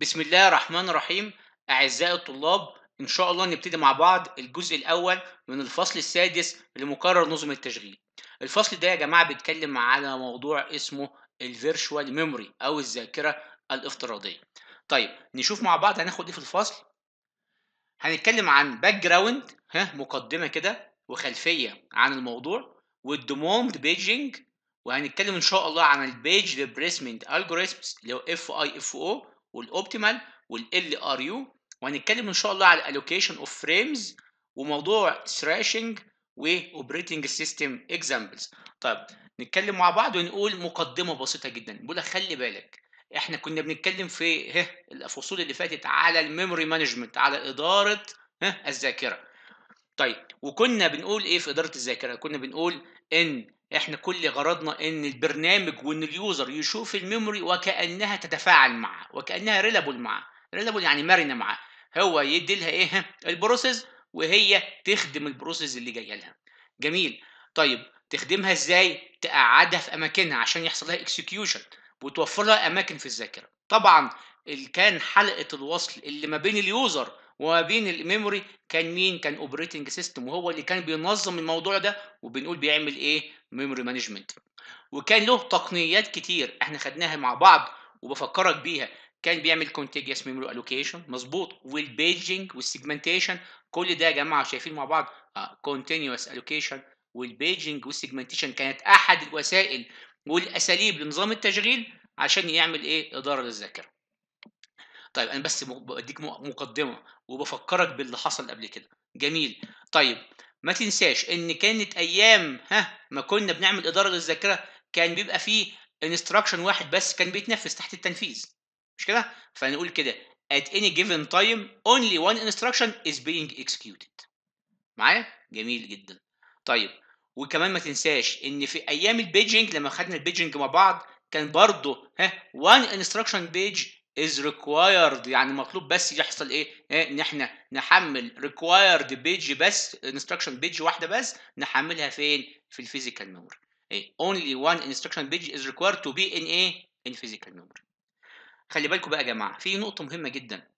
بسم الله الرحمن الرحيم أعزائي الطلاب إن شاء الله نبتدي مع بعض الجزء الأول من الفصل السادس لمقرر نظم التشغيل الفصل ده يا جماعة بيتكلم على موضوع اسمه الفيرشوال ميموري أو الذاكرة الافتراضية طيب نشوف مع بعض هناخد إيه في الفصل هنتكلم عن باك جراوند ها مقدمة كده وخلفية عن الموضوع والديموند بيجينج وهنتكلم ان شاء الله عن البيج ريبريسمنت الجوريزمز اللي هو اف اي اف او والاوبتيمال والال ار يو وهنتكلم ان شاء الله على الالوكيشن اوف فريمز وموضوع ثراشنج واوبريتنج سيستم اكزامبلز طيب نتكلم مع بعض ونقول مقدمه بسيطه جدا بيقول لك خلي بالك احنا كنا بنتكلم في ها الفصول اللي فاتت على الميموري مانجمنت على اداره ها الذاكره طيب وكنا بنقول ايه في اداره الذاكره كنا بنقول ان احنا كل غرضنا ان البرنامج وان اليوزر يشوف الميموري وكانها تتفاعل معه وكانها ريلابل معه ريلابل يعني مرنه معاه هو يدي لها ايه البروسيس وهي تخدم البروسيس اللي جايه لها جميل طيب تخدمها ازاي تقعدها في اماكنها عشان يحصل لها اكسكيوشن وتوفر لها اماكن في الذاكره طبعا اللي كان حلقه الوصل اللي ما بين اليوزر وما بين الميموري كان مين كان اوبريتنج سيستم وهو اللي كان بينظم الموضوع ده وبنقول بيعمل ايه ميموري مانجمنت وكان له تقنيات كتير احنا خدناها مع بعض وبفكرك بيها كان بيعمل كونتيجيوس ميموري الوكيشن مظبوط والبيجنج والسيجمنتيشن كل ده يا جماعه شايفين مع بعض كونتينوس الوكيشن والبيجنج والسيجمنتيشن كانت احد الوسائل والاساليب لنظام التشغيل عشان يعمل ايه اداره للذاكره طيب انا بس بديك مقدمه وبفكرك باللي حصل قبل كده جميل طيب ما تنساش ان كانت ايام ها ما كنا بنعمل اداره للذاكره كان بيبقى فيه انستراكشن واحد بس كان بيتنفذ تحت التنفيذ مش كده فنقول كده at any given time only one instruction is being executed معايا جميل جدا طيب وكمان ما تنساش ان في ايام البيجنج لما خدنا البيجنج مع بعض كان برضه ها one instruction page is required يعني مطلوب بس يحصل ايه؟ ايه ان احنا نحمل required page بس instruction page واحده بس نحملها فين؟ في الفيزيكال ميموري. ايه only one instruction page is required to be in ايه؟ in physical memory. خلي بالكم بقى يا جماعه في نقطه مهمه جدا.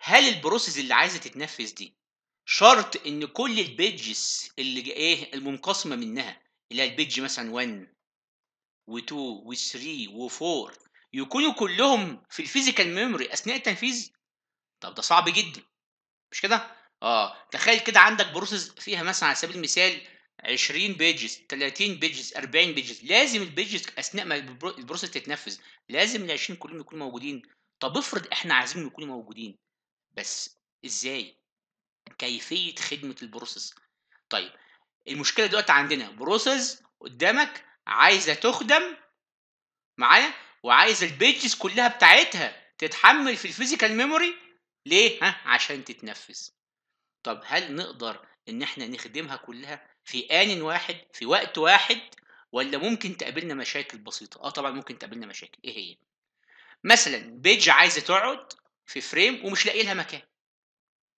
هل البروسيس اللي عايزه تتنفذ دي شرط ان كل البيجز اللي ايه المنقسمه منها اللي هي البيج مثلا 1 و2 و3 و4 يكونوا كلهم في الفيزيكال ميموري اثناء التنفيذ طب ده صعب جدا مش كده اه تخيل كده عندك بروسيس فيها مثلا على سبيل المثال 20 بيجز 30 بيجز 40 بيجز لازم البيجز اثناء ما البروسيس تتنفذ لازم ال 20 كلهم يكونوا موجودين طب افرض احنا عايزينهم يكونوا موجودين بس ازاي كيفيه خدمه البروسيس طيب المشكله دلوقتي عندنا بروسيس قدامك عايزه تخدم معايا وعايز البيجز كلها بتاعتها تتحمل في الفيزيكال ميموري ليه ها عشان تتنفذ طب هل نقدر ان احنا نخدمها كلها في ان واحد في وقت واحد ولا ممكن تقابلنا مشاكل بسيطه اه طبعا ممكن تقابلنا مشاكل ايه هي مثلا بيج عايزه تقعد في فريم ومش لاقي لها مكان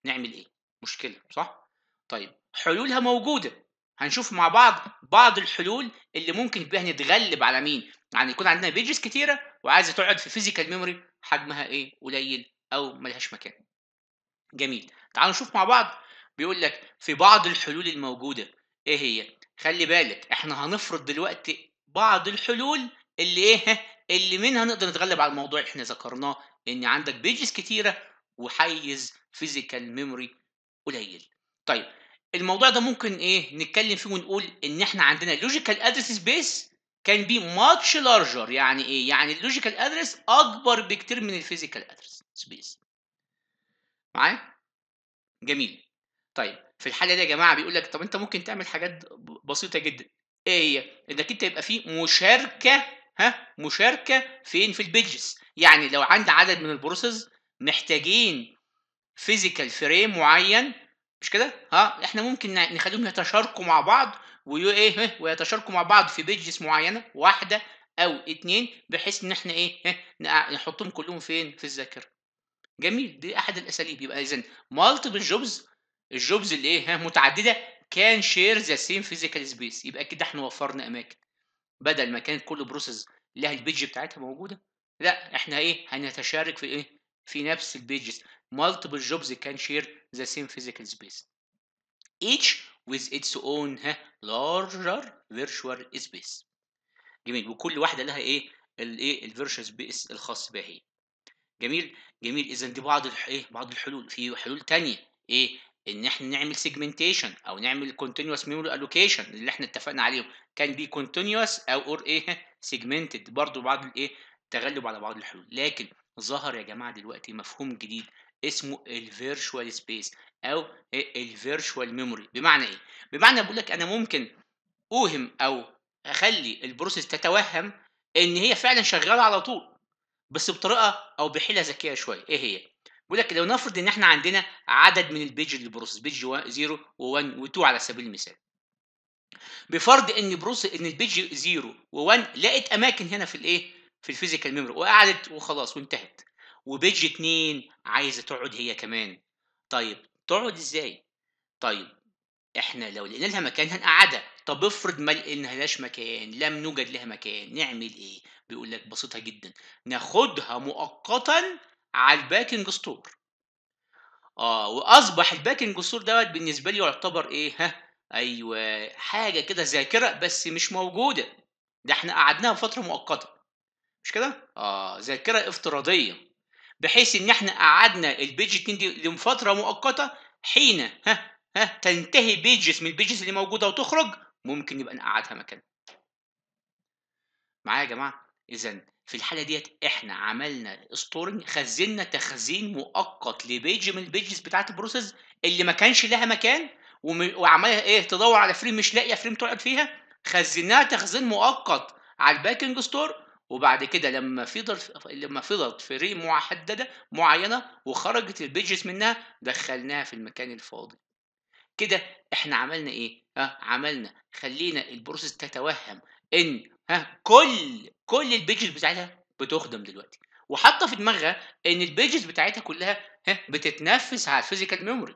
نعمل ايه مشكله صح طيب حلولها موجوده هنشوف مع بعض بعض الحلول اللي ممكن بيها نتغلب على مين يعني يكون عندنا بيجز كتيره وعايزه تقعد في فيزيكال ميموري حجمها ايه قليل او ملهاش مكان جميل تعالوا نشوف مع بعض بيقول لك في بعض الحلول الموجوده ايه هي خلي بالك احنا هنفرض دلوقتي بعض الحلول اللي ايه اللي منها نقدر نتغلب على الموضوع احنا ذكرناه ان عندك بيجز كتيره وحيز فيزيكال ميموري قليل طيب الموضوع ده ممكن ايه نتكلم فيه ونقول ان احنا عندنا لوجيكال ادرس سبيس كان بي ماتش لارجر يعني ايه يعني اللوجيكال ادرس اكبر بكتير من الفيزيكال ادرس سبيس معايا جميل طيب في الحاله دي يا جماعه بيقول لك طب انت ممكن تعمل حاجات بسيطه جدا ايه هي انك انت يبقى فيه مشاركه ها مشاركه فين في البيجز يعني لو عندي عدد من البروسيس محتاجين فيزيكال فريم معين مش كده؟ ها احنا ممكن نخليهم يتشاركوا مع بعض ويو إيه،, ايه ويتشاركوا مع بعض في بيجز معينه واحده او اتنين بحيث ان احنا ايه, إيه، نحطهم كلهم فين؟ في الذاكره. جميل دي احد الاساليب يبقى اذا مالتيبل جوبز الجوبز اللي ايه متعدده كان شير ذا سيم فيزيكال سبيس يبقى كده احنا وفرنا اماكن بدل ما كانت كل بروسيس لها البيج بتاعتها موجوده لا احنا ايه هنتشارك في ايه في نفس البيجز multiple jobs can share the same physical space each with its own ها larger virtual space جميل وكل واحده لها ايه الايه الفيرتشوال سبيس الخاص بها هي جميل جميل اذا دي بعض الايه بعض الحلول في حلول تانية ايه ان احنا نعمل سيجمنتيشن او نعمل كونتينوس ميموري الوكيشن اللي احنا اتفقنا عليهم كان بي كونتينوس او اور ايه سيجمنتد برضو بعض الايه تغلب على بعض الحلول لكن ظهر يا جماعه دلوقتي مفهوم جديد اسمه الفيرشوال سبيس او الفيرشوال ميموري بمعنى ايه بمعنى بقول لك انا ممكن اوهم او اخلي البروسيس تتوهم ان هي فعلا شغاله على طول بس بطريقه او بحيله ذكيه شويه ايه هي بيقول لك لو نفرض ان احنا عندنا عدد من البيج للبروسيس بيج 0 و1 و2 على سبيل المثال بفرض ان بروس ان البيج 0 و1 لقت اماكن هنا في الايه في الفيزيكال ميموري وقعدت وخلاص وانتهت وبيج اتنين عايزه تقعد هي كمان طيب تقعد ازاي طيب احنا لو لقينا لها مكان هنقعدها طب افرض ما لقينالهاش مكان لم نوجد لها مكان نعمل ايه بيقول لك بسيطه جدا ناخدها مؤقتا على الباكنج ستور اه واصبح الباكنج ستور دوت بالنسبه لي يعتبر ايه ها ايوه حاجه كده ذاكره بس مش موجوده ده احنا قعدناها فتره مؤقته مش كده؟ اه ذاكره افتراضيه بحيث ان احنا قعدنا البيج 2 دي لفتره مؤقته حين ها ها تنتهي بيجز من البيجز اللي موجوده وتخرج ممكن نبقى نقعدها مكانها. معايا يا جماعه؟ اذا في الحاله ديت احنا عملنا ستورنج خزنا تخزين مؤقت لبيج من البيجز بتاعت البروسيس اللي ما كانش لها مكان وعماله ايه تدور على فريم مش لاقيه فريم تقعد فيها خزناها تخزين مؤقت على الباكنج ستور وبعد كده لما فضلت لما فضلت فري محدده معينه وخرجت البيجز منها دخلناها في المكان الفاضي كده احنا عملنا ايه ها عملنا خلينا البروسيس تتوهم ان ها كل كل البيجز بتاعتها بتخدم دلوقتي وحاطه في دماغها ان البيجز بتاعتها كلها ها بتتنفس على الفيزيكال ميموري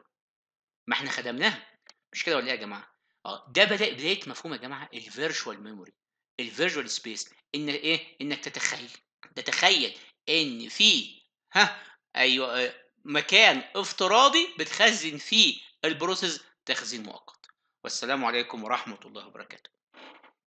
ما احنا خدمناها مش كده ولا ايه يا جماعه اه ده بدا بدايه مفهوم يا جماعه الفيرشوال ميموري الفيرجوال سبيس ان ايه انك تتخيل تتخيل ان في ها ايوه آه، مكان افتراضي بتخزن فيه البروسيس تخزين مؤقت والسلام عليكم ورحمه الله وبركاته